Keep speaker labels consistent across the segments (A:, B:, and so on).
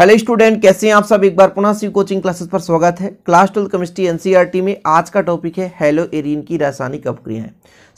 A: hello student कैसे हैं आप सब एक बार पुनः सी कोचिंग क्लासेस पर स्वागत है क्लास ट्वेल्थ केमिस्ट्री एनसीईआरटी में आज का टॉपिक है हेलो एरिन की रासायनिक अवक्रियाएं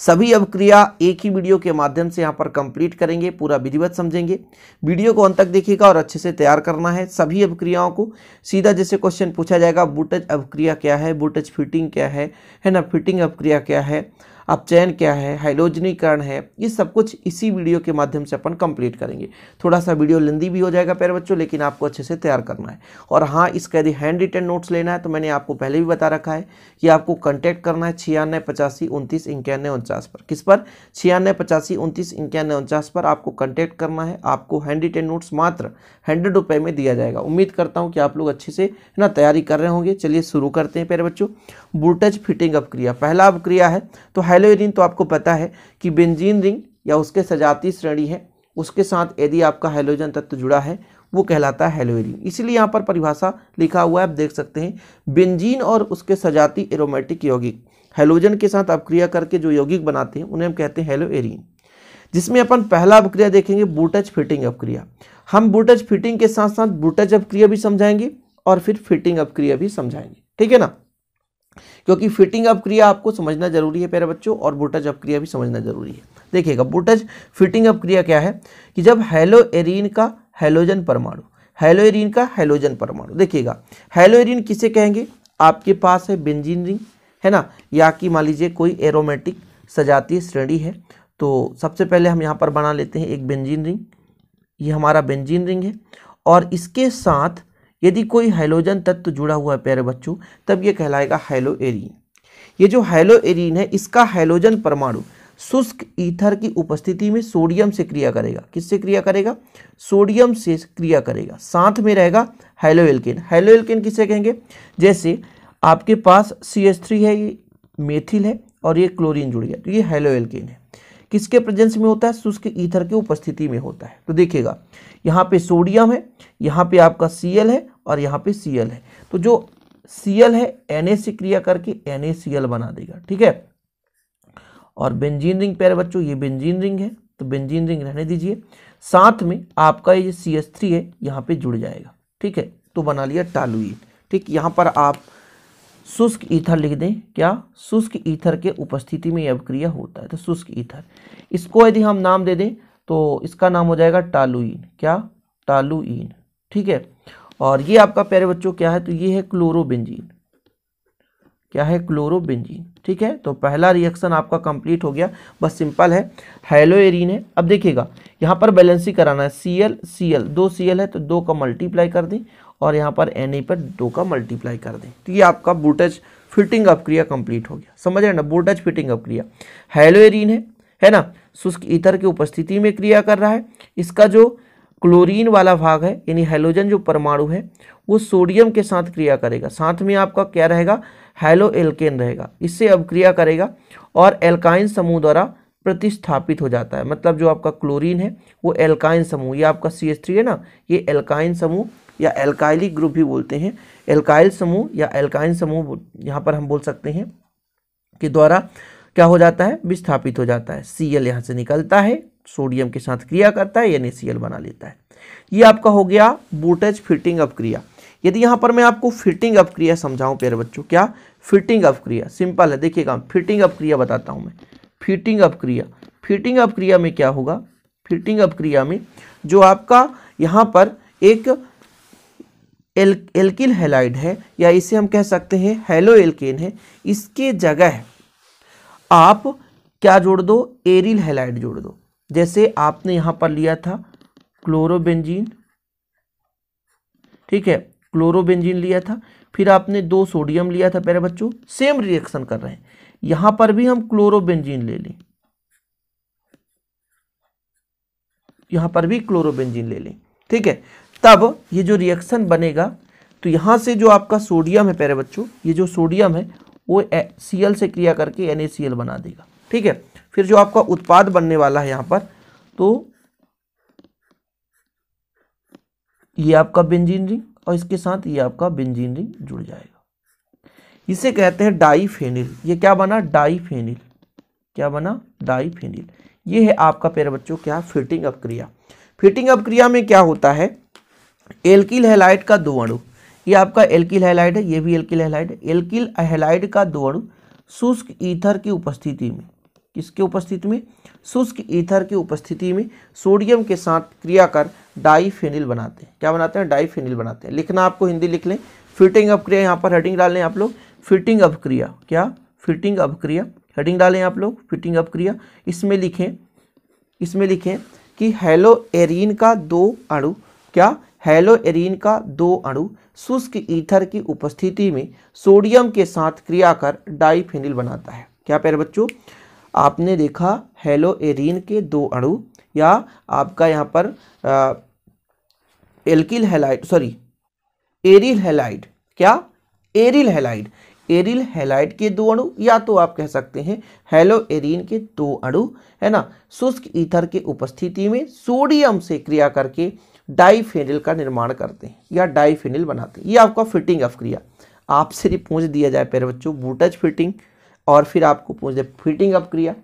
A: सभी अवक्रिया एक ही वीडियो के माध्यम से यहाँ पर कंप्लीट करेंगे पूरा विधिवत समझेंगे वीडियो को अंत तक देखिएगा और अच्छे से तैयार करना है सभी अवक्रियाओं को सीधा जैसे क्वेश्चन पूछा जाएगा बुटज अवक्रिया क्या है बुटज फिटिंग क्या है है ना फिटिंग अवक्रिया क्या है अपचयन क्या है हाइलोजनीकरण है ये सब कुछ इसी वीडियो के माध्यम से अपन कंप्लीट करेंगे थोड़ा सा वीडियो लेंदी भी हो जाएगा प्यारे बच्चों लेकिन आपको अच्छे से तैयार करना है और हाँ इसका यदि हैंड रिटर्न नोट्स लेना है तो मैंने आपको पहले भी बता रखा है कि आपको कॉन्टैक्ट करना है छियानवे पचासी उनतीस इक्यानवे उनचास पर किस पर छियानवे पचासी उनतीस इक्यानवे उनचास पर आपको कॉन्टैक्ट करना है आपको हैंड रिटर्न नोट्स मात्र हंड्रेड रुपये में दिया जाएगा उम्मीद करता हूँ कि आप लोग अच्छे से ना तैयारी कर रहे होंगे चलिए शुरू करते हैं प्यारे बच्चों बूटज फिटिंग अपक्रिया पहला अपक्रिया है तो हेलोइरिन तो आपको पता है कि बेंजीन रिंग या उसके सजाती श्रेणी है उसके साथ यदि आपका हेलोजन तत्व जुड़ा है वो कहलाता है हेलोइरिन इसलिए यहाँ पर परिभाषा लिखा हुआ है आप देख सकते हैं बेंजीन और उसके सजाती एरोमेटिक यौगिक हेलोजन के साथ अपक्रिया करके जो यौगिक बनाते हैं उन्हें हम कहते हैं हेलोएरिन जिसमें अपन पहला अपक्रिया देखेंगे बूटज फिटिंग अपक्रिया हम बूटज फिटिंग के साथ साथ बूटज अपक्रिया भी समझाएंगे और फिर फिटिंग अपक्रिया भी समझाएंगे ठीक है ना क्योंकि फिटिंग अप क्रिया आपको समझना जरूरी है प्यारे बच्चों और बुटज अप क्रिया भी समझना जरूरी है देखिएगा बुटज फिटिंग अप क्रिया क्या है कि जब हेलो एरिन का हेलोजन परमाणु हेलो एरिन का हेलोजन परमाणु देखिएगा हेलो एरिन किसे कहेंगे आपके पास है बेंजीन रिंग है ना या कि मान लीजिए कोई एरोमेटिक सजातीय श्रेणी है तो सबसे पहले हम यहाँ पर बना लेते हैं एक बेंजीन रिंग ये हमारा बेंजीन रिंग है और इसके साथ यदि कोई हाइलोजन तत्व जुड़ा हुआ है प्यारे बच्चों तब ये कहलाएगा हाइलो एरीन ये जो हाइलो एरिन है इसका हाइलोजन परमाणु शुष्क ईथर की उपस्थिति में सोडियम से क्रिया करेगा किससे क्रिया करेगा सोडियम से क्रिया करेगा साथ में रहेगा हेलो एल्केन हेलो एल्केन किसे कहेंगे जैसे आपके पास सी एस थ्री है ये मेथिल है और ये क्लोरीन जुड़ गया तो ये हेलो एल्केन है किसके प्रेजेंस में होता है शुष्क ईथर की उपस्थिति में होता है तो देखिएगा यहाँ पे सोडियम है यहाँ पे आपका सी है और यहाँ पे सी है तो जो सी है एन से क्रिया करके एन बना देगा ठीक है और बेंजीन रिंग प्यारे बच्चों ये बेंजीन रिंग है तो बेंजीन रिंग रहने दीजिए साथ में आपका ये सी एस थ्री है यहाँ पे जुड़ जाएगा ठीक है तो बना लिया टालुई ठीक यहाँ पर आप शुष्क ईथर लिख दें क्या शुष्क ईथर के उपस्थिति में यह अभिक्रिया होता है तो शुष्क ईथर इसको यदि हम नाम दे दें तो इसका नाम हो जाएगा टालुइन क्या टालुइन ठीक है और ये आपका प्यारे बच्चों क्या है तो ये है क्लोरोबेंजीन क्या है क्लोरोबेंजीन ठीक है तो पहला रिएक्शन आपका कंप्लीट हो गया बस सिंपल है हेलो एरिन है अब देखिएगा यहाँ पर बैलेंसिंग कराना है सी एल सी एल दो सी एल है तो दो का मल्टीप्लाई कर दें और यहाँ पर एन ए पर दो का मल्टीप्लाई कर दें तो ये आपका बूटज फिटिंग अप क्रिया कंप्लीट हो गया समझ रहे ना बूटज फिटिंग अप क्रिया हेलोएरीन है है ना शुष्क ईथर की उपस्थिति में क्रिया कर रहा है इसका जो क्लोरीन वाला भाग है यानी हेलोजन जो परमाणु है वो सोडियम के साथ क्रिया करेगा साथ में आपका क्या रहेगा हेलो एल्केन रहेगा इससे अब क्रिया करेगा और एल्काइन समूह द्वारा प्रतिस्थापित हो जाता है मतलब जो आपका क्लोरीन है वो एल्काइन समूह ये आपका सी है ना ये एल्काइन समूह या एल्काइलिक ग्रुप भी बोलते हैं एल्काइल समूह या एल्काइन समूह यहाँ पर हम बोल सकते हैं के द्वारा क्या हो जाता है विस्थापित हो जाता है सी एल यहाँ से निकलता है सोडियम के साथ क्रिया करता है यानी सी एल बना लेता है ये आपका हो गया बोटेज फिटिंग अपक्रिया यदि यहाँ पर मैं आपको फिटिंग अपक्रिया समझाऊँ प्यारे बच्चों क्या फिटिंग अपक्रिया सिंपल है देखिएगा फिटिंग अपक्रिया बताता हूँ मैं फिटिंग अपक्रिया फिटिंग अपक्रिया में क्या होगा फिटिंग अपक्रिया में जो आपका यहाँ पर एक एल एल्किल हेलाइड है या इसे हम कह सकते हैं हेलो एल्केन है इसके जगह आप क्या जोड़ दो एरिल हेलाइड जोड़ दो जैसे आपने यहाँ पर लिया था क्लोरोबेंजीन ठीक है क्लोरोबेंजीन लिया था फिर आपने दो सोडियम लिया था पहले बच्चों सेम रिएक्शन कर रहे हैं यहां पर भी हम क्लोरोबेंजीन ले लें यहां पर भी क्लोरोबेंजीन ले लें ठीक है तब ये जो रिएक्शन बनेगा तो यहाँ से जो आपका सोडियम है प्यारे बच्चों ये जो सोडियम है वो सी से क्रिया करके एन बना देगा ठीक है फिर जो आपका उत्पाद बनने वाला है यहाँ पर तो ये आपका बेंजीन रिंग और इसके साथ ये आपका बेंजीन रिंग जुड़ जाएगा इसे कहते हैं डाईफेनिल ये क्या बना डाईफेनिल क्या बना डाईफेनिल ये है आपका पेरे बच्चों क्या फिटिंग अप क्रिया फिटिंग अप क्रिया में क्या होता है एल्किल हेलाइट का दो अणु ये आपका एल्किल हेलाइट है ये भी एल्किल हेलाइट है एल्किल हेलाइट का दो अणु शुष्क ईथर की उपस्थिति में किसके उपस्थिति में शुष्क ईथर की उपस्थिति में सोडियम के साथ क्रिया कर डाईफेनिल बनाते हैं क्या बनाते हैं डाईफेनिल बनाते हैं लिखना आपको हिंदी लिख लें फिटिंग अपक्रिया यहाँ पर हेडिंग डालें आप लोग फिटिंग अपक्रिया क्या फिटिंग अपक्रिया हेडिंग डालें आप लोग फिटिंग अपक्रिया इसमें लिखें इसमें लिखें कि हेलो एरिन का दो अणु क्या हेलो एरिन का दो अणु शुष्क ईथर की उपस्थिति में सोडियम के साथ क्रिया कर डाइफेनिल बनाता है क्या प्यारे बच्चों आपने देखा हेलो एरिन के दो अणु या आपका यहाँ पर alkyl halide sorry aryl halide क्या एरिल हेलाइड एरिल हेलाइड के दो अणु या तो आप कह सकते हैं हेलो एरिन के दो अणु है ना शुष्क ईथर के उपस्थिति में सोडियम से क्रिया करके डाईफेनिल का निर्माण करते हैं या डाईफेनिल बनाते हैं ये आपका फिटिंग अफक्रिया आपसे यदि पूछ दिया जाए पेरे बच्चों बूटज फिटिंग और फिर आपको पूछ दे फिटिंग अपक्रिया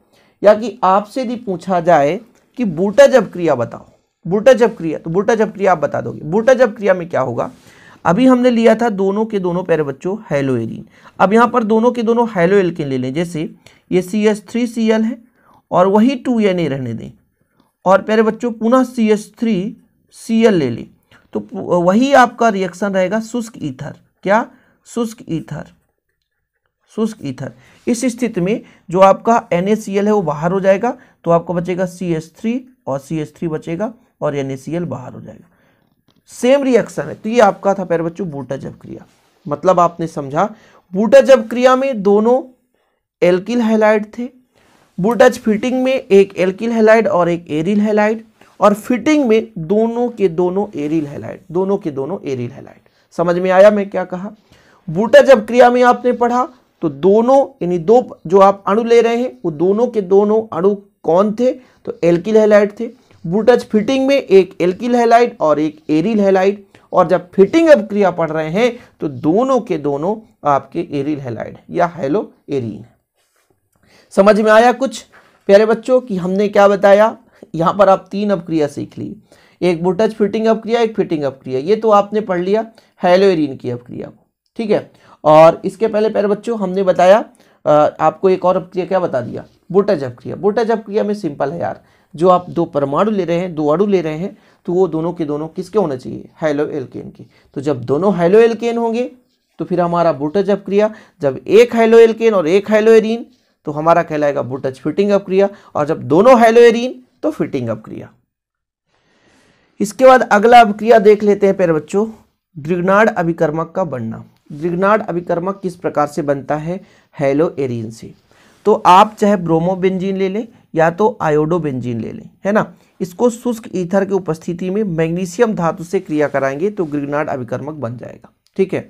A: या कि आपसे यदि पूछा जाए कि बूटज अपक्रिया बताओ बूटज अपक्रिया तो बूटज अपक्रिया आप बता दोगे बूटज अपक्रिया में क्या होगा अभी हमने लिया था दोनों के दोनों पैर बच्चों हेलोएलिन अब यहाँ पर दोनों के दोनों हेलो एल्किन ले लें जैसे ये C S three C L है और वही टू एन ए रहने दें और पैर बच्चों पुनः सी एस थ्री सी ले ली तो वही आपका रिएक्शन रहेगा शुष्क ईथर क्या शुष्क ईथर शुष्क ईथर इस स्थिति में जो आपका एन है वो बाहर हो जाएगा तो आपको बचेगा सी एस थ्री और सी एस थ्री बचेगा और एन बाहर हो जाएगा सेम रिएक्शन है तो ये आपका था प्यारे बच्चों बूटा जब क्रिया मतलब आपने समझा बूटा जब क्रिया में दोनों एल्किल हेलाइड थे बूटाज फिटिंग में एक एल्किल हैलाइड और एक एरिल हैलाइड और फिटिंग में दोनों के दोनों एरिल हेलाइट दोनों के दोनों एरिल हेलाइट समझ में आया मैं क्या कहा बूटा जब क्रिया में आपने पढ़ा तो दोनों यानी दो जो आप अणु ले रहे हैं वो दोनों के दोनों अणु कौन थे तो एल्किल हेलाइट थे बूटज फिटिंग में एक एल्किल हेलाइट और एक एरिल हेलाइट और जब फिटिंग अब क्रिया पढ़ रहे हैं तो दोनों के दोनों आपके एरिल हेलाइड या हेलो एरिन समझ में आया कुछ प्यारे बच्चों कि हमने क्या बताया यहाँ पर आप तीन अपक्रिया सीख ली एक बुटच फिटिंग अपक्रिया एक फिटिंग अपक्रिया ये तो आपने पढ़ लिया हेलोइरीन की अपक्रिया को ठीक है और इसके पहले पहले बच्चों हमने बताया आपको एक और अपक्रिया क्या बता दिया बुटज अपक्रिया बुटज अपक्रिया में सिंपल है यार जो आप दो परमाणु ले रहे हैं दो अड़ु ले रहे हैं तो वो दोनों के दोनों किसके होने चाहिए हेलो एलकेन के तो जब दोनों हेलो एलकेन होंगे तो फिर हमारा बुटज अपक्रिया जब एक हेलो एलकेन और एक हेलो एरिन तो हमारा कहलाएगा बुटज फिटिंग अपक्रिया और जब दोनों हेलो एरिन तो फिटिंग अपक्रिया इसके बाद अगला अभिक्रिया देख लेते हैं प्यारे बच्चों ग्रिगनाड अभिकर्मक का बनना ग्रिगनाड अभिकर्मक किस प्रकार से बनता है हेलो एरिन से तो आप चाहे ब्रोमो बेंजीन ले लें या तो आयोडो बेंजीन ले लें है ना इसको शुष्क ईथर की उपस्थिति में मैग्नीशियम धातु से क्रिया कराएंगे तो ग्रिगनाड अभिकर्मक बन जाएगा ठीक है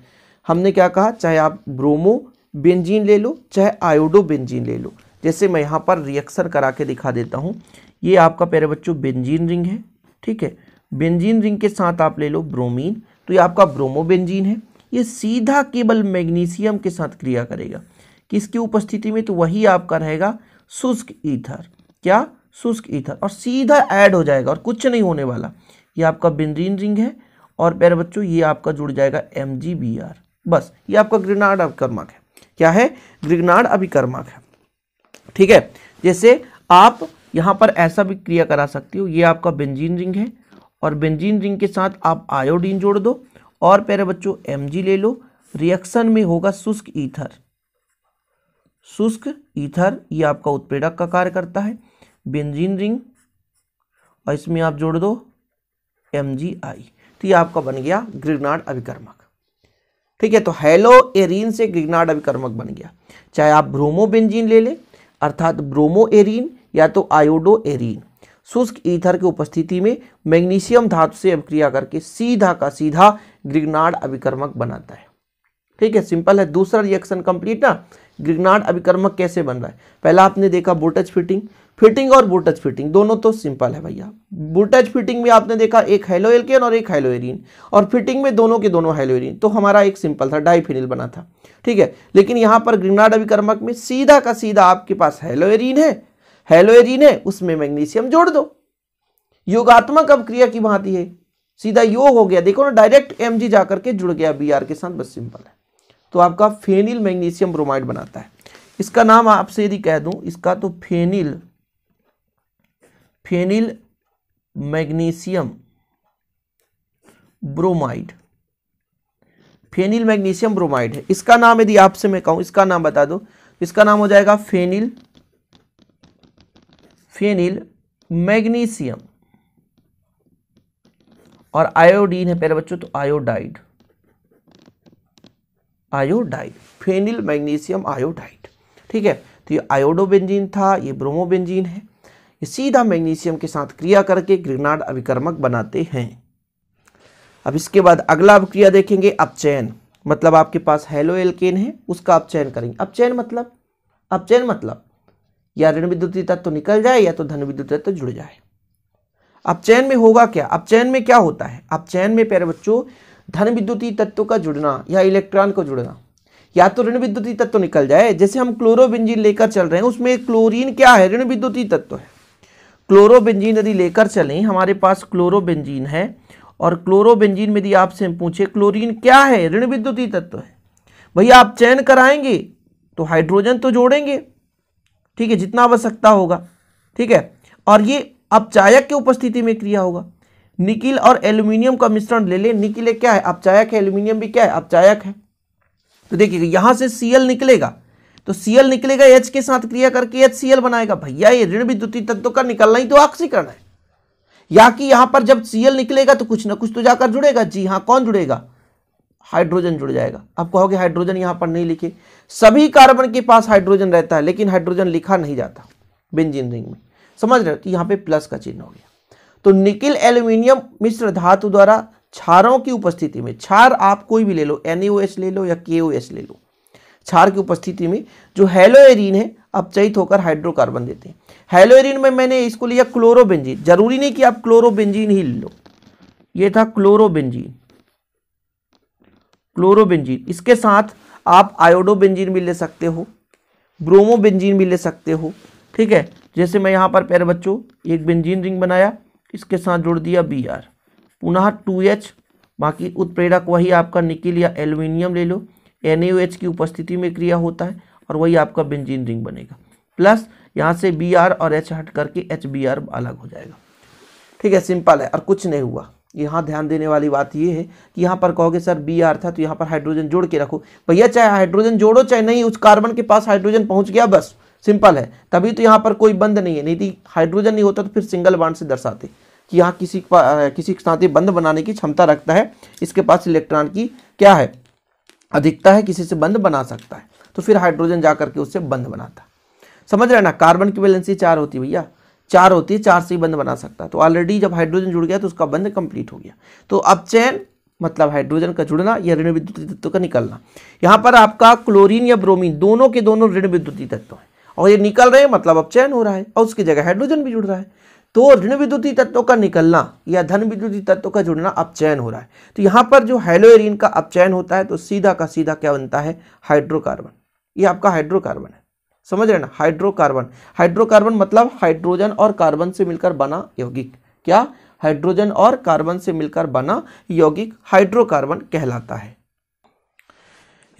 A: हमने क्या कहा चाहे आप ब्रोमो बेंजीन ले लो चाहे आयोडो बेंजीन ले लो जैसे मैं यहाँ पर रिएक्शन करा के दिखा देता हूँ ये आपका प्यारे बच्चों बेंजीन रिंग है ठीक है बेंजीन रिंग के साथ आप ले लो ब्रोमीन तो ये आपका ब्रोमोबेंजीन है ये सीधा केवल मैग्नीशियम के साथ क्रिया करेगा किसकी उपस्थिति में तो वही आपका रहेगा शुष्क ईथर क्या शुष्क ईथर और सीधा ऐड हो जाएगा और कुछ नहीं होने वाला ये आपका बेंजीन रिंग है और प्यारे बच्चों ये आपका जुड़ जाएगा एम बस ये आपका ग्रिनाड अभिकर्मक है क्या है ग्रिगनाड अभिकर्मक है ठीक है जैसे आप यहाँ पर ऐसा भी क्रिया करा सकती हो ये आपका बेंजीन रिंग है और बेंजीन रिंग के साथ आप आयोडीन जोड़ दो और प्यारे बच्चों एम ले लो रिएक्शन में होगा शुष्क ईथर शुष्क ईथर ये आपका उत्प्रेरक का कार्य करता है बेंजीन रिंग और इसमें आप जोड़ दो एम तो ये आपका बन गया ग्रिगनाड अभिकर्मक ठीक है तो हेलो एरीन से ग्रिगनाड अभिकर्मक बन गया चाहे आप ब्रोमो बेंजीन ले लें अर्थात ब्रोमो एरीन या तो आयोडो एरीन शुष्क ईथर की उपस्थिति में मैग्नीशियम धातु से अभिक्रिया करके सीधा का सीधा ग्रिगनाड अभिकर्मक बनाता है ठीक है सिंपल है दूसरा रिएक्शन कंप्लीट ना ग्रिगनाड अभिकर्मक कैसे बन रहा है पहला आपने देखा बोल्टेज फिटिंग फिटिंग और बोल्टेज फिटिंग दोनों तो सिंपल है भैया बोल्टेज फिटिंग में आपने देखा एक हेलो एल्केन और एक हेलो एरिन और फिटिंग में दोनों के दोनों हेलो एरिन तो हमारा एक सिंपल था डाईफिनिल बना था ठीक है लेकिन यहाँ पर ग्रिगनाड अभिकर्मक में सीधा का सीधा आपके पास हेलो एरिन है हेलोएरिन है उसमें मैग्नीशियम जोड़ दो योगात्मक अब क्रिया की भांति है सीधा यो हो गया देखो ना डायरेक्ट एम जी जाकर के जुड़ गया बी आर के साथ बस सिंपल है तो आपका फेनिल मैग्नीशियम ब्रोमाइड बनाता है इसका नाम आपसे यदि कह दूं इसका तो phenyl phenyl magnesium bromide phenyl magnesium bromide है इसका नाम यदि आपसे मैं कहूं इसका नाम बता दो इसका नाम हो जाएगा फेनिल फेनिल मैग्नीशियम और आयोडीन है पहले बच्चों तो iodide iodide phenyl magnesium iodide ठीक है तो ये आयोडोबेंजीन था ये ब्रोमोबेंजीन है ये सीधा मैग्नीशियम के साथ क्रिया करके ग्रिगनाड अभिकर्मक बनाते हैं अब इसके बाद अगला अभिक्रिया देखेंगे अपचैन मतलब आपके पास हेलो एल्केन है उसका चैन करेंगे अपचैन मतलब अपचैन मतलब या ऋण विद्युत तत्व तो निकल जाए या तो धन विद्युत तत्व तो जुड़ जाए अब चयन में होगा क्या अब चयन में क्या होता है अब चयन में प्यारे बच्चों धन विद्युतीय तत्व का जुड़ना या इलेक्ट्रॉन को जुड़ना या तो ऋण विद्युतीय तत्व तो निकल जाए जैसे हम क्लोरोबेंजीन लेकर चल रहे हैं उसमें क्लोरीन क्या है ऋण विद्युतीय तत्व है क्लोरोबेंजीन यदि लेकर चलें हमारे पास क्लोरोबेंजीन है और क्लोरोबेंजीन में यदि आपसे हम पूछे क्लोरीन क्या है ऋण विद्युतीय तत्व है भैया आप चयन कराएंगे तो हाइड्रोजन तो जोड़ेंगे ठीक है जितना आवश्यकता होगा ठीक है और ये अपचायक के उपस्थिति में क्रिया होगा निकिल और एल्यूमिनियम का मिश्रण ले ले निकिल क्या है अपचायक है एल्यूमिनियम भी क्या है अपचायक है तो देखिएगा यहां से सीएल निकलेगा तो सीएल निकलेगा एच के साथ क्रिया करके एच सीएल बनाएगा भैया ये ऋण भी द्वितीय तत्व का निकलना ही तो ऑक्सीकरण है या कि यहां पर जब सीएल निकलेगा तो कुछ ना कुछ तो जाकर जुड़ेगा जी हाँ कौन जुड़ेगा हाइड्रोजन जुड़ जाएगा आप कहोगे हाइड्रोजन यहां पर नहीं लिखे सभी कार्बन के पास हाइड्रोजन रहता है लेकिन हाइड्रोजन लिखा नहीं जाता बेंजीन रिंग में समझ रहे हो कि यहां पे प्लस का चिन्ह हो गया तो निकिल एल्यूमिनियम मिश्र धातु द्वारा क्षारों की उपस्थिति में क्षार आप कोई भी ले लो एन ले लो या के ले लो क्षार की उपस्थिति में जो हेलोएरिन है अपचयित होकर हाइड्रोकार्बन देते हैं हेलोएरिन में मैंने इसको लिया क्लोरोबेंजीन जरूरी नहीं कि आप क्लोरोबेंजीन ही ले लो ये था क्लोरोबेंजीन क्लोरोबेंजीन इसके साथ आप आयोडोबेंजीन भी ले सकते हो ब्रोमोबेंजीन भी ले सकते हो ठीक है जैसे मैं यहाँ पर पैर बच्चों एक बेंजीन रिंग बनाया इसके साथ जोड़ दिया बी आर पुनः टू एच बाकी उत्प्रेरक वही आपका निकिल या एल्यूमिनियम ले लो एन की उपस्थिति में क्रिया होता है और वही आपका बेंजीन रिंग बनेगा प्लस यहाँ से बी आर और एच हट करके एच बी आर अलग हो जाएगा ठीक है सिंपल है और कुछ नहीं हुआ यहाँ ध्यान देने वाली बात ये है कि यहाँ पर कहोगे सर बी आर था तो यहाँ पर हाइड्रोजन जोड़ के रखो भैया चाहे हाइड्रोजन जोड़ो चाहे नहीं उस कार्बन के पास हाइड्रोजन पहुँच गया बस सिंपल है तभी तो यहाँ पर कोई बंद नहीं है नहीं तो हाइड्रोजन नहीं होता तो फिर सिंगल बाड से दर्शाते कि यहाँ किसी किसी के साथ ही बंद बनाने की क्षमता रखता है इसके पास इलेक्ट्रॉन की क्या है अधिकता है किसी से बंद बना सकता है तो फिर हाइड्रोजन जा करके उससे बंद बनाता समझ रहे ना कार्बन की वैलेंसी चार होती भैया चार होती है चार से ही बंद बना सकता है तो ऑलरेडी जब हाइड्रोजन जुड़ गया तो उसका बंद कंप्लीट हो गया तो अब चैन मतलब हाइड्रोजन का जुड़ना या ऋण विद्युत तत्व का निकलना यहाँ पर आपका क्लोरीन या ब्रोमीन दोनों के दोनों ऋण विद्युत तत्व हैं और ये निकल रहे हैं मतलब अब चैन हो रहा है और उसकी जगह हाइड्रोजन भी जुड़ रहा है तो ऋण विद्युती तत्वों का निकलना या धन विद्युती तत्वों का जुड़ना अपचयन हो रहा है तो यहाँ पर जो हेलोएरिन का अपचयन होता है तो सीधा का सीधा क्या बनता है हाइड्रोकार्बन ये आपका हाइड्रोकार्बन है समझ रहे ना हाइड्रोकार्बन हाइड्रोकार्बन मतलब हाइड्रोजन और कार्बन से मिलकर बना यौगिक क्या हाइड्रोजन और कार्बन से मिलकर बना यौगिक हाइड्रोकार्बन कहलाता है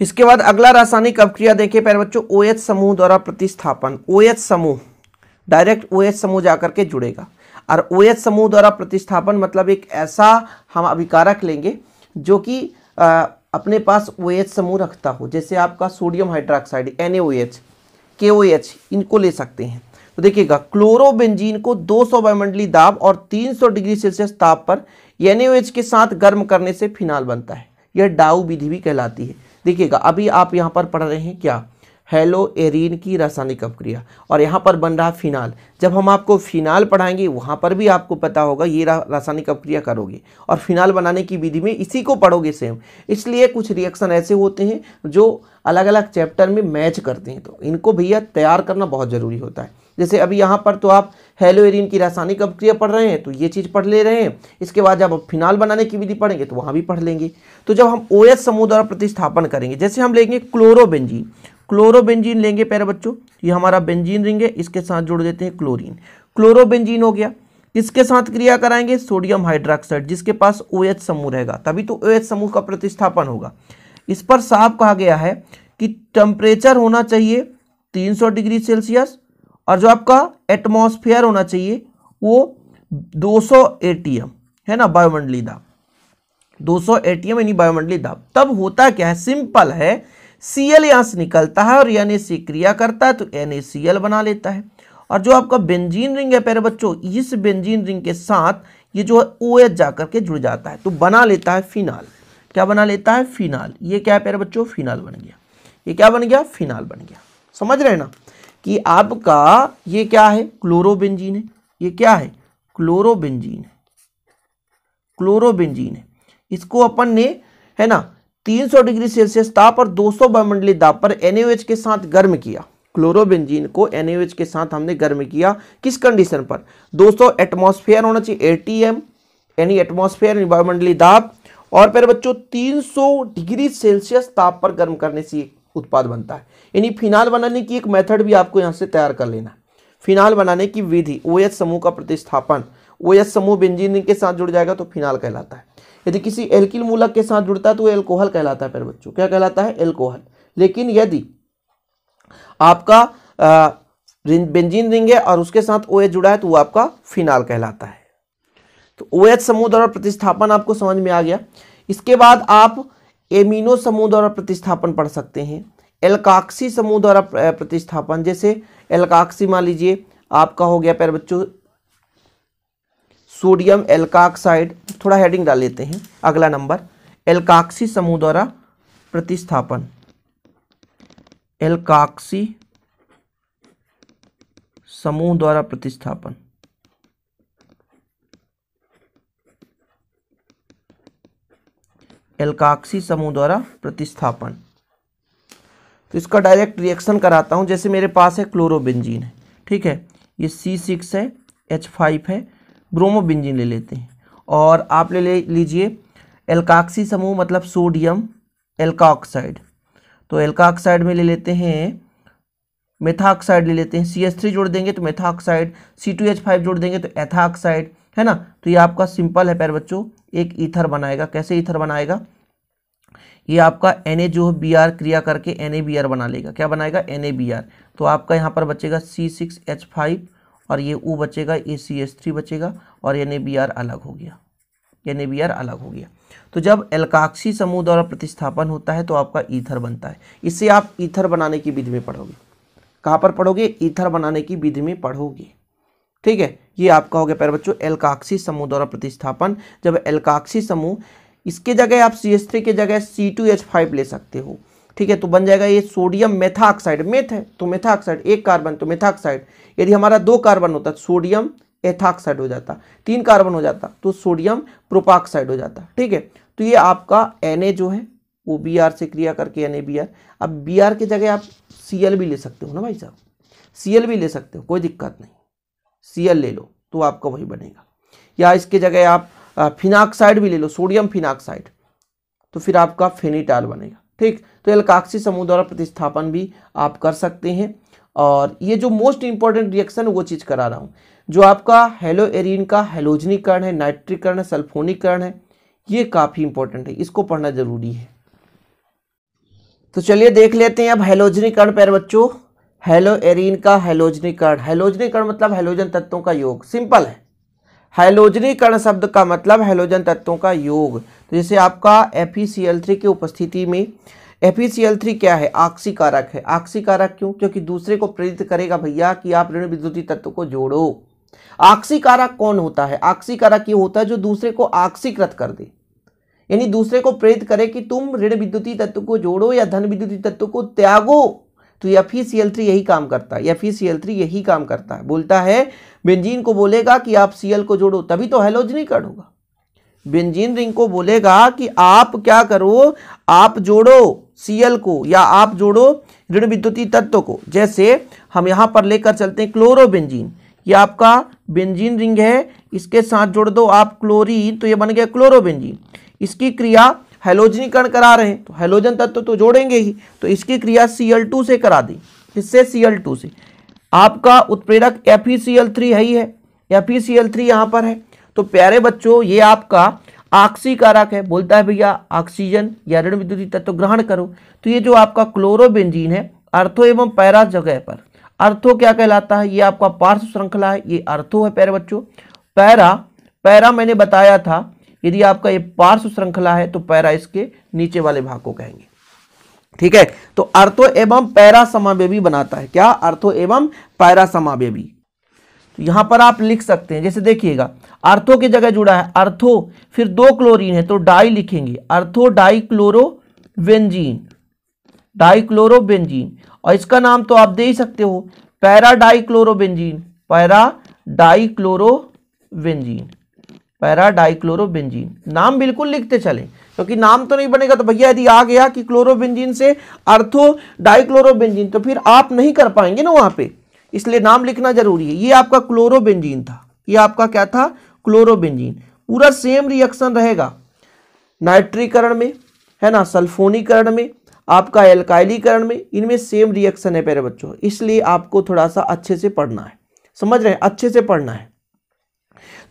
A: इसके बाद अगला रासायनिक अवक्रिया देखिए पहले बच्चों ओएच समूह द्वारा प्रतिस्थापन ओएच समूह डायरेक्ट ओएच समूह जाकर के जुड़ेगा और ओएच समूह द्वारा प्रतिस्थापन मतलब एक ऐसा हम अभिकारक लेंगे जो कि अपने पास ओएच समूह रखता हो जैसे आपका सोडियम हाइड्रोक्साइड एन के इनको ले सकते हैं तो देखिएगा क्लोरोबेंजीन को 200 वायुमंडली दाब और 300 डिग्री सेल्सियस ताप पर एन के साथ गर्म करने से फिनाल बनता है यह डाउ विधि भी कहलाती है देखिएगा अभी आप यहाँ पर पढ़ रहे हैं क्या हेलो एरीन की रासायनिक अपक्रिया और यहाँ पर बन रहा फिनाल जब हम आपको फिनाल पढ़ाएंगे वहाँ पर भी आपको पता होगा ये रासायनिक अपक्रिया करोगे और फिनाल बनाने की विधि में इसी को पढ़ोगे सेम इसलिए कुछ रिएक्शन ऐसे होते हैं जो अलग अलग चैप्टर में मैच करते हैं तो इनको भैया तैयार करना बहुत ज़रूरी होता है जैसे अभी यहाँ पर तो आप हेलो एरिन की रासायनिक अपक्रिया पढ़ रहे हैं तो ये चीज़ पढ़ ले रहे हैं इसके बाद जब आप फिनाल बनाने की विधि पढ़ेंगे तो वहाँ भी पढ़ लेंगे तो जब हम ओ एस समूह द्वारा प्रतिस्थापन करेंगे जैसे हम लेंगे क्लोरोबेंजीन क्लोरोबेंजीन लेंगे प्यारे बच्चों ये हमारा बेंजीन रिंग है इसके साथ जोड़ देते हैं क्लोरीन क्लोरोबेंजीन हो गया किसके साथ क्रिया कराएंगे सोडियम हाइड्रोक्साइड जिसके पास ओ OH समूह रहेगा तभी तो ओ OH समूह का प्रतिस्थापन होगा इस पर साफ कहा गया है कि टेम्परेचर होना चाहिए 300 डिग्री सेल्सियस और जो आपका एटमॉस्फेयर होना चाहिए वो 200 सौ है ना बायोमंडली दाब दो सौ यानी बायोमंडली दाब तब होता क्या है सिंपल है सी एल यहाँ से निकलता है और एन क्रिया करता है तो एन बना लेता है और जो आपका बेंजीन रिंग है प्यारे बच्चों इस बेंजीन रिंग के साथ ये जो है ओ एच जा करके जुड़ जाता है तो बना लेता है फिनाल क्या बना लेता है फिनाल ये क्या है प्यारे बच्चों फिनाल बन गया ये क्या बन गया फिनाल बन गया समझ रहे ना कि आपका ये क्या है क्लोरोबेंजीन है ये क्या है क्लोरोबेंजीन है क्लोरोबेंजीन है इसको अपन ने है ना 300 डिग्री सेल्सियस ताप और 200 वायुमंडली दाप पर एनएच के साथ गर्म किया क्लोरोबेंजीन को एनएच के साथ हमने गर्म किया किस कंडीशन पर 200 एटमॉस्फेयर होना चाहिए एटीएम यानी एटमॉस्फेयर वायुमंडली दाप और फिर बच्चों 300 डिग्री सेल्सियस ताप पर गर्म करने से उत्पाद बनता है यानी फिनाल बनाने की एक मेथड भी आपको यहाँ से तैयार कर लेना फिनाल बनाने की विधि ओ समूह का प्रतिस्थापन ओ समूह बेंजीन के साथ जुड़ जाएगा तो फिनाल कहलाता है यदि किसी एल्किल मूलक के साथ जुड़ता है तो एल्कोहल कहलाता है प्यारे बच्चों क्या कहलाता है एल्कोहल लेकिन यदि आपका बेंजीन रिंग है और उसके साथ ओएच जुड़ा है तो वो आपका फिनाल कहलाता है तो ओएच समूह द्वारा प्रतिस्थापन आपको समझ में आ गया इसके बाद आप एमिनो समूह द्वारा प्रतिस्थापन पढ़ सकते हैं एल्काक्सी समूह द्वारा प्रतिस्थापन जैसे एल्काक्सी मान लीजिए आपका हो गया प्यार बच्चों सोडियम एल्काक्साइड थोड़ा हेडिंग डाल लेते हैं अगला नंबर एल्काक्सी समूह द्वारा प्रतिस्थापन एल्काक्सी समूह द्वारा प्रतिस्थापन एल्काक्सी समूह द्वारा प्रतिस्थापन तो इसका डायरेक्ट रिएक्शन कराता हूं जैसे मेरे पास है क्लोरोबेंजीन है ठीक है ये सी सिक्स है एच फाइव है ब्रोमोबिंजिन ले लेते हैं और आप ले ले लीजिए एल्काक्सी समूह मतलब सोडियम एल्काक्साइड तो एल्काक्साइड में ले लेते हैं मेथाक्साइड ले लेते हैं सी एच थ्री जोड़ देंगे तो methoxide C two H five जोड़ देंगे तो एथाक्साइड है ना तो ये आपका सिंपल है पैर बच्चों एक ईथर बनाएगा कैसे ईथर बनाएगा ये आपका एन जो बी आर क्रिया करके एन बना लेगा क्या बनाएगा एन तो आपका यहाँ पर बचेगा सी सिक्स एच फाइव और ये ओ बचेगा ए सी एस थ्री बचेगा और एन ए बी आर अलग हो गया एन ए बी आर अलग हो गया तो जब एल्काक्सी समूह द्वारा प्रतिस्थापन होता है तो आपका ईथर बनता है इससे आप ईथर बनाने की विधि में पढ़ोगे कहाँ पर पढ़ोगे ईथर बनाने की विधि में पढ़ोगे ठीक है ये आपका हो गया पैर बच्चों एल्काक्सी समूह द्वारा प्रतिस्थापन जब एल्काक्सी समूह इसके जगह आप सी एस थ्री के जगह सी टू एच फाइव ले सकते हो ठीक है तो बन जाएगा ये सोडियम मेथाक्साइड मेथ है तो मेथाक्साइड एक कार्बन तो मेथाक्साइड यदि हमारा दो कार्बन होता तो सोडियम एथाक्साइड हो जाता तीन कार्बन हो जाता तो सोडियम प्रोपाक्साइड हो जाता ठीक है तो ये आपका एन जो है वो बी से क्रिया करके एन अब बी की जगह आप सी भी ले सकते हो ना भाई साहब सी भी ले सकते हो कोई दिक्कत नहीं सी ले लो तो आपका वही बनेगा या इसके जगह आप फिनाक्साइड भी ले लो सोडियम फिनाक्साइड तो फिर आपका फेनिटाल बनेगा ठीक तो एलकाक्सी समूह द्वारा प्रतिस्थापन भी आप कर सकते हैं और ये जो मोस्ट इंपॉर्टेंट रिएक्शन वो चीज़ करा रहा हूँ जो आपका हेलो एरिन का हेलोजनीकरण है नाइट्रिकरण है सल्फोनिकरण है ये काफ़ी इंपॉर्टेंट है इसको पढ़ना ज़रूरी है तो चलिए देख लेते हैं अब हेलोजनीकरण पैर बच्चों हेलो एरिन का हेलोजनीकरण हेलोजनीकरण मतलब हेलोजन तत्वों का योग सिंपल है हाइलोजनीकरण शब्द का मतलब हाइलोजन तत्वों का योग तो जैसे आपका एफ e की उपस्थिति में एफ e क्या है आक्सी कारक है आक्सी कारक क्यों क्योंकि दूसरे को प्रेरित करेगा भैया कि आप ऋण विद्युती तत्व को जोड़ो आक्सी कारक कौन होता है आक्सी कारक ये होता है जो दूसरे को आक्सीकृत कर दे यानी दूसरे को प्रेरित करे कि तुम ऋण विद्युती तत्व को जोड़ो या धन विद्युती तत्व को त्यागो तो F E C L three यही काम करता है F E C L three यही काम करता है बोलता है बेंजीन को बोलेगा कि आप सी एल को जोड़ो तभी तो हेलोजनीकरण होगा बेंजीन रिंग को बोलेगा कि आप क्या करो आप जोड़ो सी एल को या आप जोड़ो ऋण विद्युतीय तत्व को जैसे हम यहाँ पर लेकर चलते हैं क्लोरो बेंजीन ये आपका बेंजीन रिंग है इसके साथ जोड़ दो आप क्लोरीन तो ये बन गया क्लोरो बेंजीन इसकी क्रिया हेलोजनीकरण करा रहे हैं तो हेलोजन तत्व तो जोड़ेंगे ही तो इसकी क्रिया Cl2 से करा दी किससे Cl2 से आपका उत्प्रेरक FeCl3 है ही है FeCl3 यहाँ पर है तो प्यारे बच्चों ये आपका ऑक्सीकारक है बोलता है भैया ऑक्सीजन या ऋण विद्युती तत्व ग्रहण करो तो ये जो आपका क्लोरोबेंजीन है अर्थो एवं पैरा जगह पर अर्थो क्या कहलाता है ये आपका पार्श्व श्रृंखला है ये अर्थो है प्यारे बच्चों पैरा पैरा मैंने बताया था यदि आपका ये पार्श्व श्रृंखला है तो पैरा इसके नीचे वाले भाग को कहेंगे ठीक है तो अर्थो एवं पैरा समावेबी बनाता है क्या अर्थो एवं पैरा समावेबी तो यहां पर आप लिख सकते हैं जैसे देखिएगा अर्थो की जगह जुड़ा है अर्थो फिर दो क्लोरीन है तो डाई लिखेंगे अर्थो डाइक्लोरोबेंजीन डाइक्लोरोबेंजीन और इसका नाम तो आप दे ही सकते हो para dichlorobenzene para dichlorobenzene para dichlorobenzene नाम बिल्कुल लिखते चले क्योंकि तो नाम तो नहीं बनेगा तो भैया यदि आ गया कि क्लोरोबेंजीन से अर्थो डाइक्लोरोबेंजीन तो फिर आप नहीं कर पाएंगे ना वहां पे इसलिए नाम लिखना जरूरी है ये आपका क्लोरोबेंजीन था ये आपका क्या था क्लोरोबेंजीन पूरा सेम रिएक्शन रहेगा नाइट्रीकरण में है ना सल्फोनीकरण में आपका एल्काइलीकरण में इनमें सेम रिएक्शन है प्यारे बच्चों इसलिए आपको थोड़ा सा अच्छे से पढ़ना है समझ रहे हैं अच्छे से पढ़ना है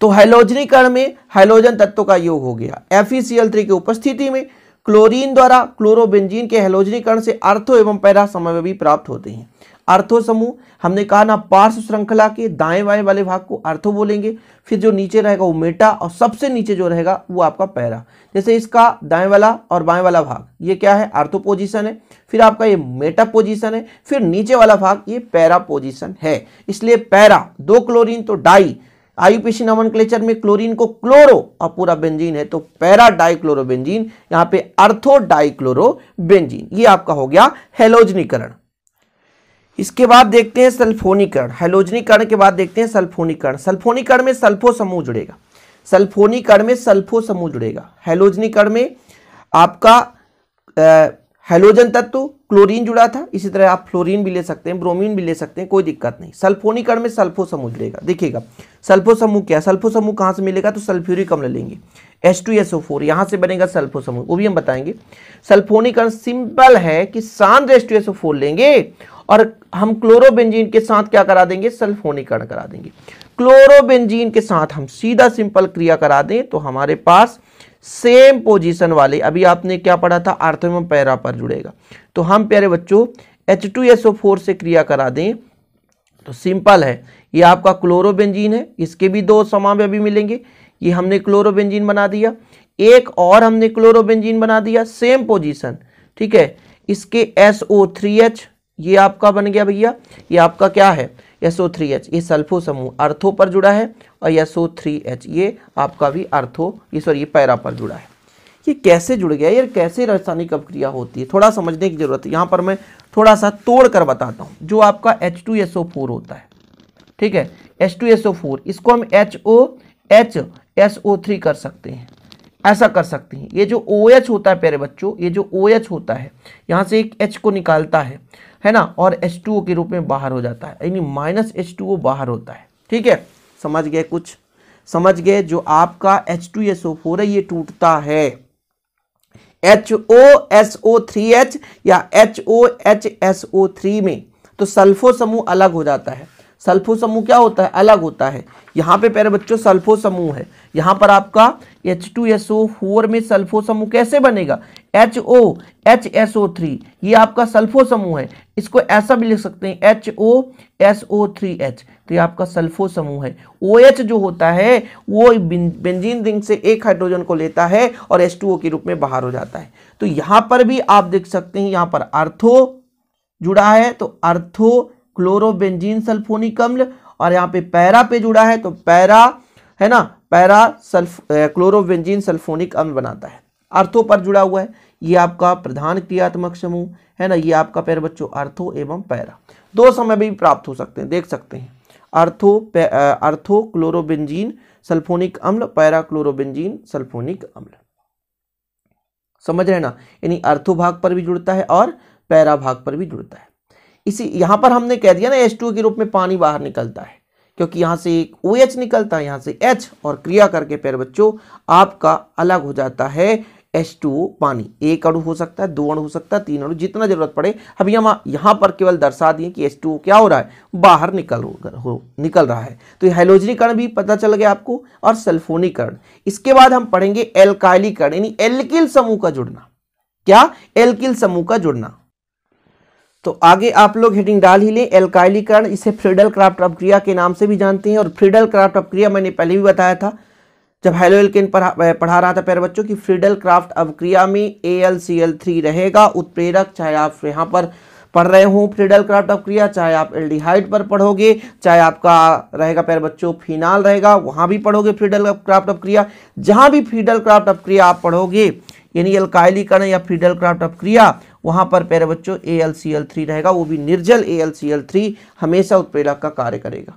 A: तो हाइलोजनीकरण में हाइलोजन तत्व का योग हो गया एफ की उपस्थिति में क्लोरीन द्वारा क्लोरोबेंजीन के हेलोजनीकरण से अर्थो एवं पैरा समय भी प्राप्त होते हैं अर्थो समूह हमने कहा ना पार्श्व श्रृंखला के दाएं बाएं वाले भाग को अर्थो बोलेंगे फिर जो नीचे रहेगा वो मेटा और सबसे नीचे जो रहेगा वो आपका पैरा जैसे इसका दाएं वाला और बाएं वाला भाग ये क्या है अर्थो पोजीशन है फिर आपका ये मेटा पोजीशन है फिर नीचे वाला भाग ये पैरा पोजिशन है इसलिए पैरा दो क्लोरिन तो डाई आयुपीसी नमन क्लेचर में क्लोरीन को क्लोरो और पूरा बेंजीन है तो पैरा डाइक्लोरोबेंजीन यहां पे अर्थो डाइक्लोरोबेंजीन ये आपका हो गया हेलोजनीकरण इसके बाद देखते हैं सल्फोनीकरण हेलोजनीकरण के बाद देखते हैं सल्फोनीकरण सल्फोनीकरण में सल्फो समूह जुड़ेगा सल्फोनीकरण में सल्फो समूह जुड़ेगा हेलोजनीकरण में आपका हेलोजन तत्व क्लोरीन जुड़ा था इसी तरह आप फ्लोरीन भी ले सकते हैं ब्रोमीन भी ले सकते हैं कोई दिक्कत नहीं सल्फोनीकरण में सल्फो समूह जुड़ेगा देखिएगा सल्फो समूह क्या सल्फो समूह कहाँ से मिलेगा तो सल्फ्यूरिक अम्ल लेंगे S two S O four यहाँ से बनेगा सल्फो समूह वो भी हम बताएंगे सल्फोनीकरण सिंपल है कि सांद्र S two S O four लेंगे और हम क्लोरोबेंजीन के साथ क्या करा देंगे सल्फोनीकरण करा देंगे क्लोरोबेंजीन के साथ हम सीधा सिंपल क्रिया करा दें तो हमारे पास सेम पोजीशन वाले अभी आपने क्या पढ़ा था आर्थम एवं पैरा पर जुड़ेगा तो हम प्यारे बच्चों H two S O four से क्रिया करा दें तो सिंपल है ये आपका क्लोरोबेंजीन है इसके भी दो समाव्य अभी मिलेंगे ये हमने क्लोरोबेंजीन बना दिया एक और हमने क्लोरोबेंजीन बना दिया सेम पोजीशन ठीक है इसके एस ओ थ्री एच ये आपका बन गया भैया ये आपका क्या है एसओ थ्री एच ये सल्फो समूह अर्थों पर जुड़ा है और एसओ थ्री एच ये आपका भी अर्थो ये सॉरी ये पैरा पर जुड़ा है ये कैसे जुड़ गया यार कैसे रासायनिक अपक्रिया होती है थोड़ा समझने की जरूरत है यहाँ पर मैं थोड़ा सा तोड़ कर बताता हूँ जो आपका H two S O four होता है ठीक है H two S O four इसको हम H O H S O three कर सकते हैं ऐसा कर सकती हैं ये जो ओ OH होता है प्यारे बच्चों ये जो ओ OH होता है यहाँ से एक एच को निकालता है है ना और एच टू ओ के रूप में बाहर हो जाता है यानी माइनस एच टू ओ बाहर होता है ठीक है समझ गए कुछ समझ गए जो आपका H two S O four है ये टूटता है H O S O three H या H O H S O three में तो सल्फो समूह अलग हो जाता है सल्फो समूह क्या होता है अलग होता है यहाँ पे प्यारे बच्चों सल्फो समूह है यहाँ पर आपका H two S O four में सल्फो समूह कैसे बनेगा H O H S O three ये आपका सल्फो समूह है इसको ऐसा भी लिख सकते हैं H O S O three H तो ये आपका सल्फो समूह है ओ एच जो होता है वो बेंजीन रिंग से एक हाइड्रोजन को लेता है और एस टू ओ के रूप में बाहर हो जाता है तो यहाँ पर भी आप देख सकते हैं यहाँ पर अर्थो जुड़ा है तो अर्थो क्लोरोबेंजीन सल्फोनिक अम्ल और यहाँ पे पैरा पे जुड़ा है तो पैरा है ना पैरा सल्फ क्लोरोबेंजीन सल्फोनिक अम्ल बनाता है अर्थो पर जुड़ा हुआ है ये आपका प्रधान क्रियात्मक समूह है ना ये आपका पैर बच्चों अर्थो एवं पैरा दो समय भी प्राप्त हो सकते हैं देख सकते हैं अर्थो अर्थो क्लोरोबेंजीन सल्फोनिक अम्ल पैरा क्लोरोबेंजीन सल्फोनिक अम्ल समझ रहे ना यानी अर्थो भाग पर भी जुड़ता है और पैरा भाग पर भी जुड़ता है इसी यहां पर हमने कह दिया ना एच के रूप में पानी बाहर निकलता है क्योंकि यहां से एक ओ OH निकलता है यहाँ से एच और क्रिया करके प्यारे बच्चों आपका अलग हो जाता है टू पानी एक अणु हो सकता है दो अणु हो सकता है तीन अणु जितना जरूरत पड़े अभी हम यहाँ पर केवल दर्शा दिए कि टू क्या हो रहा है बाहर निकल हो निकल रहा है तो हेलोजनीकरण भी पता चल गया आपको और सल्फोनीकरण इसके बाद हम पढ़ेंगे एलकाइलीकरण यानी एल्किल समूह का जुड़ना क्या एल्किल समूह का जुड़ना तो आगे आप लोग हेडिंग डाल ही लें एल्काइलीकरण इसे फ्रीडल क्राफ्ट अपक्रिया के नाम से भी जानते हैं और फ्रीडल क्राफ्ट अपक्रिया मैंने पहले भी बताया था जब हेलो एल्केन पढ़ा पढ़ा रहा था पैर बच्चों की फ्रीडल क्राफ्ट अपक्रिया में A L C L three रहेगा उत्प्रेरक चाहे आप यहाँ पर पढ़ रहे हो फ्रीडल क्राफ्ट अपक्रिया चाहे आप एल पर पढ़ोगे चाहे आपका रहेगा पैर बच्चों फिनाल रहेगा वहाँ भी पढ़ोगे फ्रीडल क्राफ्ट अवक्रिया जहाँ भी फ्रीडल क्राफ्ट अवक्रिया आप पढ़ोगे यानी एल्काइलीकरण या फ्रीडल क्राफ्ट अपक्रिया वहाँ पर प्यारे बच्चों A L C L three रहेगा वो भी निर्जल A L C L three हमेशा उत्प्रेरक का कार्य करेगा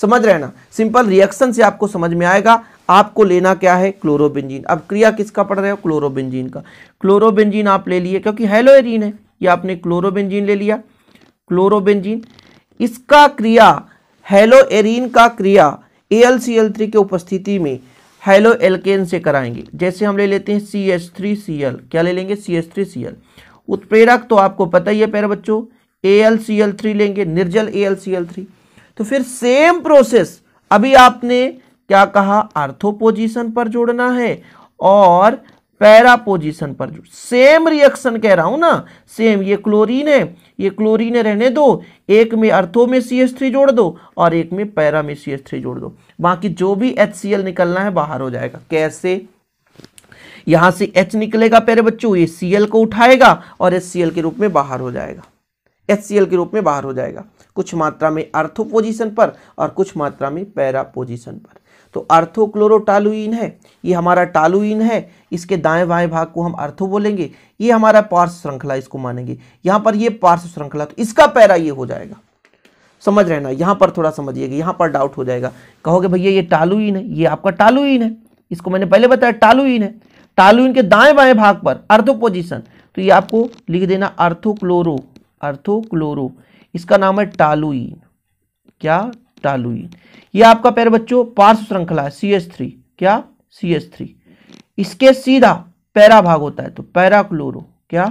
A: समझ रहे ना सिंपल रिएक्शन से आपको समझ में आएगा आपको लेना क्या है क्लोरोबेंजीन अब क्रिया किसका पढ़ रहे हो क्लोरोबेंजीन का क्लोरोबेंजीन आप ले लिए क्योंकि हेलोएरिन है ये आपने क्लोरोबेंजीन ले लिया क्लोरोबेंजीन इसका क्रिया हेलोएरिन का क्रिया ए के उपस्थिति में हेलो एल्केन से कराएंगे जैसे हम ले लेते हैं C H three C L क्या ले लेंगे C H three C L उत्प्रेरक तो आपको पता ही है प्यारे बच्चों A L C L three लेंगे निर्जल A L C L three तो फिर सेम प्रोसेस अभी आपने क्या कहा अर्थोपोजिशन पर जोड़ना है और पैरा पोजिशन पर जोड़ सेम रिएक्शन कह रहा हूं ना सेम ये क्लोरीन है ये क्लोरीन रहने दो एक में अर्थो में सी एस थ्री जोड़ दो और एक में पैरा में सी एस थ्री जोड़ दो बाकी जो भी एच सी एल निकलना है बाहर हो जाएगा कैसे यहां से एच निकलेगा प्यारे बच्चों ये सीएल को उठाएगा और एस के रूप में बाहर हो जाएगा एच के रूप में बाहर हो जाएगा कुछ मात्रा में अर्थो पोजिशन पर और कुछ मात्रा में पैरा पोजिशन पर तो अर्थोक्लोरोटालुइन है ये हमारा टालुइन है इसके दाएं बाएं भाग को हम अर्थो बोलेंगे ये हमारा पार्श्व श्रृंखला इसको मानेंगे यहाँ पर ये पार्श्व श्रृंखला तो इसका पैरा ये हो जाएगा समझ रहे ना यहाँ पर थोड़ा समझिएगा यहाँ पर डाउट हो जाएगा कहोगे भैया ये टालुइन है ये आपका टालुइन है इसको मैंने पहले बताया टालुइन है तालु इनके दाएं बाएं भाग पर अर्थो पोजिशन तो ये आपको लिख देना अर्थोक्लोरो अर्थोक्लोरो इसका नाम है टालुइन क्या टालुइन ये आपका पैर बच्चों पार्श्व श्रृंखला है सी थ्री क्या सी थ्री इसके सीधा पैरा भाग होता है तो पैराक्लोरो क्या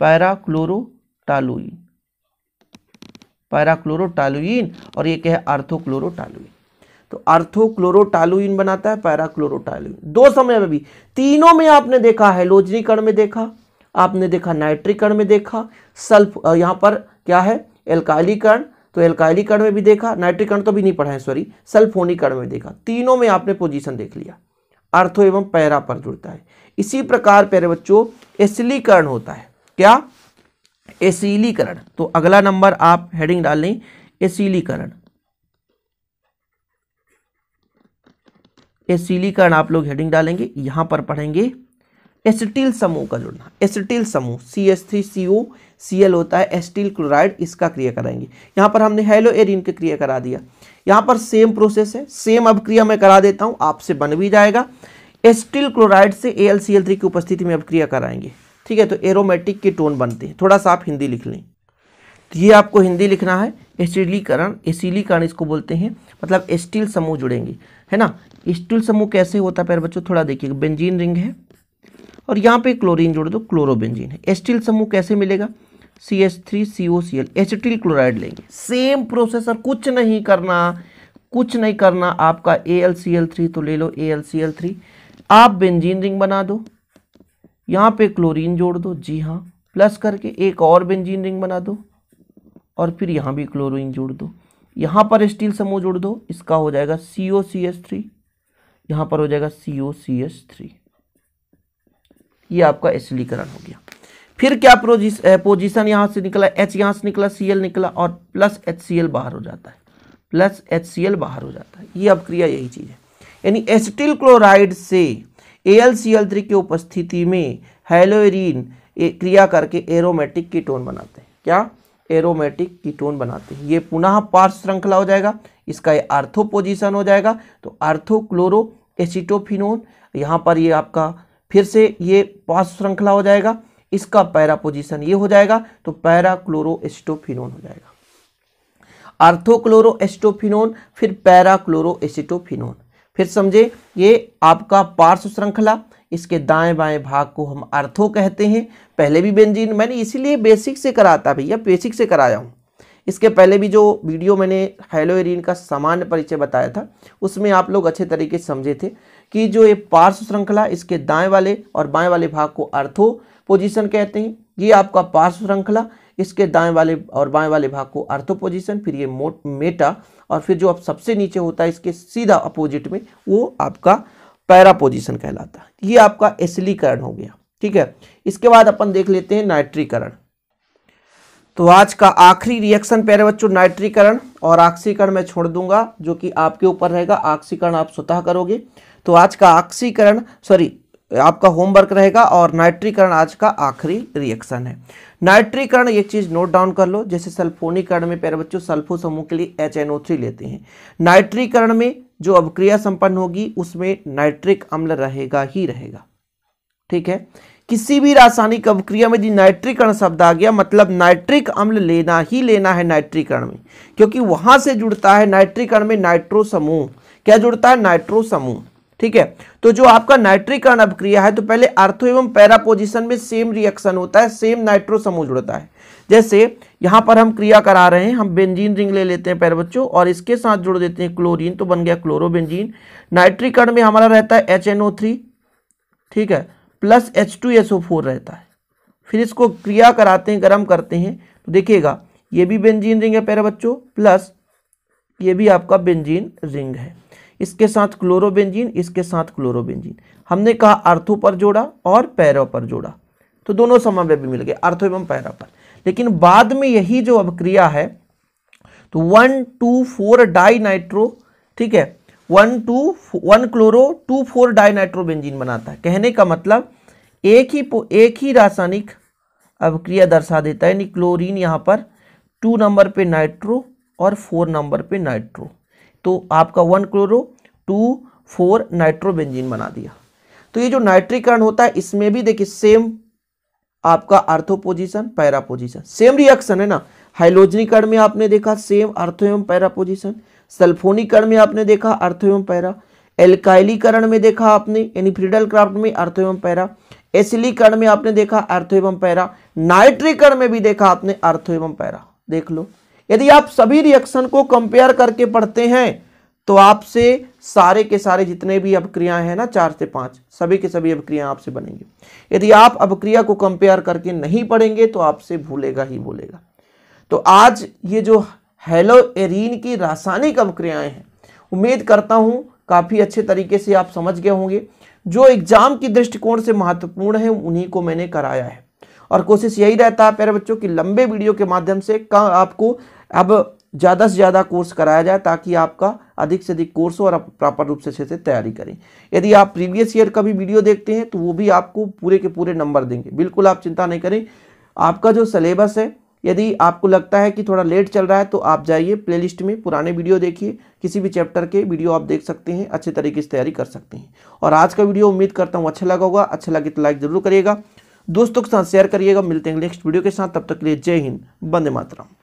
A: पैराक्लोरो टालुइन पैराक्लोरोटालुइन और ये क्या है आर्थोक्लोरोटालुइन तो अर्थोक्लोरोटालुइन बनाता है पैराक्लोरोटालुइन दो समय में भी तीनों में आपने देखा हेलोजनीकरण में देखा आपने देखा नाइट्रीकरण में देखा सल्फ यहाँ पर क्या है एल्काइलीकरण तो एल्काइलीकरण में भी देखा नाइट्रीकरण तो भी नहीं पढ़ा है सॉरी सल्फोनीकरण में देखा तीनों में आपने पोजीशन देख लिया अर्थो एवं पैरा पर जुड़ता है इसी प्रकार पैर बच्चों एसिलीकरण होता है क्या एसिलीकरण तो अगला नंबर आप हेडिंग डाल लें एसिलीकरण एसिलीकरण आप लोग हेडिंग डालेंगे यहां पर पढ़ेंगे एसिटिल समूह का जुड़ना एसिटिल समूह C S three C O C L होता है एसिटिल क्लोराइड इसका क्रिया कराएंगे यहां पर हमने हेलो एरिन की क्रिया करा दिया यहां पर सेम प्रोसेस है सेम अब क्रिया मैं करा देता हूं आपसे बन भी जाएगा एसिटिल क्लोराइड से A L C L three की उपस्थिति में अब क्रिया कराएंगे ठीक है तो एरोमेटिक के टोन बनते हैं थोड़ा सा आप हिंदी लिख लें तो ये आपको हिंदी लिखना है एसिलीकरण एसिलीकरण इसको बोलते हैं मतलब एस्टिल समूह जुड़ेंगे है ना स्टील समूह कैसे होता है पैर बच्चों थोड़ा देखिएगा बेंजीन रिंग है और यहाँ पे क्लोरीन जोड़ दो क्लोरोबेंजीन है एस्टील समूह कैसे मिलेगा C S three C O C L acetyl chloride लेंगे सेम प्रोसेसर कुछ नहीं करना कुछ नहीं करना आपका A L C L three तो ले लो A L C L three आप बेंजीन रिंग बना दो यहाँ पे क्लोरीन जोड़ दो जी हाँ प्लस करके एक और बेंजीन रिंग बना दो और फिर यहाँ भी क्लोरीन जोड़ दो यहाँ पर स्टील समूह जोड़ दो इसका हो जाएगा सी ओ सी एस थ्री यहां पर हो जाएगा सी सी एस थ्री ये आपका एसिलीकरण e हो गया फिर क्या पोजीशन यहां से निकला एच यहां से निकला सी निकला और प्लस एच बाहर हो जाता है प्लस एच बाहर हो जाता है ये अब क्रिया यही चीज़ है यानी एसिटिल क्लोराइड से ए की उपस्थिति में हेलोरिन क्रिया करके एरोमेटिक कीटोन बनाते हैं क्या एरोमेटिक कीटोन बनाते हैं ये पुनः पार्श्व श्रृंखला हो जाएगा इसका ये आर्थो पोजीशन हो जाएगा तो आर्थो क्लोरो एसीटोफिनोन यहाँ पर ये आपका फिर से ये पास श्रृंखला हो जाएगा इसका पैरा पोजिशन ये हो जाएगा तो पैरा क्लोरो एसिटोफिनोन हो जाएगा आर्थोक्लोरो एसिटोफिनोन फिर पैरा क्लोरो एसिटोफिनोन फिर समझे ये आपका पार्श्व श्रृंखला इसके दाएं बाएं भाग को हम अर्थो कहते हैं पहले भी बेंजीन मैंने इसीलिए बेसिक से कराता भैया बेसिक से कराया हूँ इसके पहले भी जो वीडियो मैंने हेलोएरिन का सामान्य परिचय बताया था उसमें आप लोग अच्छे तरीके से समझे थे कि जो ये पार्श्व श्रृंखला इसके दाएं वाले और बाएं वाले भाग को अर्थो पोजीशन कहते हैं ये आपका पार्श्व श्रृंखला इसके दाएं वाले और बाएं वाले भाग को अर्थो पोजीशन फिर ये मोट मेटा और फिर जो आप सबसे नीचे होता है इसके सीधा अपोजिट में वो आपका पैरा पोजिशन कहलाता है ये आपका एसलीकरण हो गया ठीक है इसके बाद अपन देख लेते हैं नाइट्रीकरण तो आज का आखिरी रिएक्शन प्यारे बच्चों नाइट्रीकरण और आक्सीकरण मैं छोड़ दूंगा जो कि आपके ऊपर रहेगा आक्सीकरण आप स्वतः करोगे तो आज का आक्सीकरण सॉरी आपका होमवर्क रहेगा और नाइट्रीकरण आज का आखिरी रिएक्शन है नाइट्रीकरण ये चीज़ नोट डाउन कर लो जैसे सल्फोनीकरण में प्यारे बच्चों सल्फो समूह के लिए एच लेते हैं नाइट्रीकरण में जो अभिक्रिया संपन्न होगी उसमें नाइट्रिक अम्ल रहेगा ही रहेगा ठीक है किसी भी रासायनिक अवक्रिया में यदि नाइट्रीकरण शब्द आ गया मतलब नाइट्रिक अम्ल लेना ही लेना है नाइट्रीकरण में क्योंकि वहां से जुड़ता है नाइट्रीकरण में नाइट्रो समूह क्या जुड़ता है नाइट्रो समूह ठीक है तो जो आपका नाइट्रीकरण अभिक्रिया है तो पहले अर्थो एवं पैरा पोजिशन में सेम रिएक्शन होता है सेम नाइट्रो समूह जुड़ता है जैसे यहाँ पर हम क्रिया करा रहे हैं हम बेंजीन रिंग ले लेते हैं पैर बच्चों और इसके साथ जुड़ देते हैं क्लोरीन तो बन गया क्लोरोबेंजीन नाइट्रीकरण में हमारा रहता है एच ठीक है plus H two S O four रहता है फिर इसको क्रिया कराते हैं गर्म करते हैं तो देखिएगा ये भी बेंजीन रिंग है प्यारे बच्चों प्लस ये भी आपका बेंजीन रिंग है इसके साथ क्लोरोबेंजीन इसके साथ क्लोरोबेंजीन हमने कहा अर्थों पर जोड़ा और पैरों पर जोड़ा तो दोनों समन्वय भी मिल गए अर्थों एवं पैरों पर लेकिन बाद में यही जो अब क्रिया है तो one two four di nitro ठीक है one two one chloro two four dinitrobenzene बनाता है कहने का मतलब एक ही एक ही रासायनिक अभिक्रिया दर्शा देता है यानी क्लोरीन यहाँ पर टू नंबर पे नाइट्रो और फोर नंबर पे नाइट्रो तो आपका one chloro two four nitrobenzene बना दिया तो ये जो नाइट्रीकरण होता है इसमें भी देखिए सेम आपका ortho position para position same reaction है ना हाइलोजनीकरण में आपने देखा सेम अर्थो एवं पैरा पोजिशन सल्फोनीकरण में आपने देखा अर्थ एवं पैरा एल्काइलीकरण में देखा आपने यानी फ्रीडल क्राफ्ट में अर्थ एवं पैरा एसिलीकरण में आपने देखा अर्थ एवं पैरा नाइट्रीकरण में भी देखा आपने अर्थ एवं पैरा देख लो यदि आप सभी रिएक्शन को कंपेयर करके पढ़ते हैं तो आपसे सारे के सारे जितने भी अभिक्रियाएं हैं ना चार से पांच सभी के सभी अभिक्रियाएं आपसे बनेंगी यदि आप अभिक्रिया को कंपेयर करके नहीं पढ़ेंगे तो आपसे भूलेगा ही भूलेगा तो आज ये जो हेलो एरीन की रासायनिक अवक्रियाएँ हैं उम्मीद करता हूँ काफ़ी अच्छे तरीके से आप समझ गए होंगे जो एग्जाम की दृष्टिकोण से महत्वपूर्ण है उन्हीं को मैंने कराया है और कोशिश यही रहता है प्यारे बच्चों की लंबे वीडियो के माध्यम से का आपको अब ज़्यादा से ज़्यादा कोर्स कराया जाए ताकि आपका अधिक से अधिक कोर्स हो और आप प्रॉपर रूप से से तैयारी करें यदि आप प्रीवियस ईयर का भी वीडियो देखते हैं तो वो भी आपको पूरे के पूरे नंबर देंगे बिल्कुल आप चिंता नहीं करें आपका जो सिलेबस है यदि आपको लगता है कि थोड़ा लेट चल रहा है तो आप जाइए प्लेलिस्ट में पुराने वीडियो देखिए किसी भी चैप्टर के वीडियो आप देख सकते हैं अच्छे तरीके से तैयारी कर सकते हैं और आज का वीडियो उम्मीद करता हूँ अच्छा लगा होगा अच्छा लगे तो लाइक ज़रूर करिएगा दोस्तों के साथ शेयर करिएगा मिलते हैं नेक्स्ट वीडियो के साथ तब तक के लिए जय हिंद बंदे मातरम